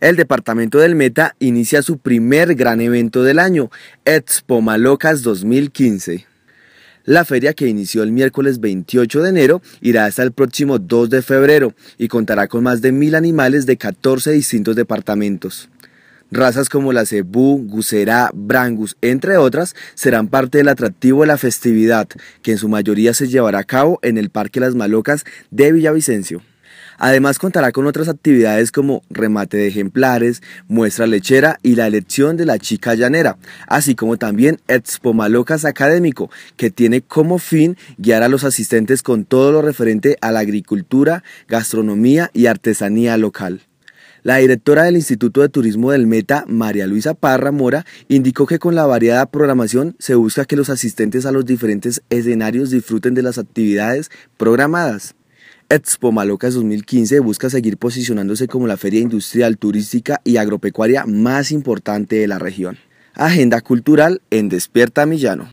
el departamento del Meta inicia su primer gran evento del año, Expo Malocas 2015. La feria que inició el miércoles 28 de enero irá hasta el próximo 2 de febrero y contará con más de mil animales de 14 distintos departamentos. Razas como la cebú, Gusera, brangus, entre otras, serán parte del atractivo de la festividad, que en su mayoría se llevará a cabo en el Parque Las Malocas de Villavicencio. Además contará con otras actividades como remate de ejemplares, muestra lechera y la elección de la chica llanera, así como también Expo Malocas Académico, que tiene como fin guiar a los asistentes con todo lo referente a la agricultura, gastronomía y artesanía local. La directora del Instituto de Turismo del Meta, María Luisa Parra Mora, indicó que con la variada programación se busca que los asistentes a los diferentes escenarios disfruten de las actividades programadas. Expo Malocas 2015 busca seguir posicionándose como la feria industrial, turística y agropecuaria más importante de la región. Agenda cultural en Despierta Millano.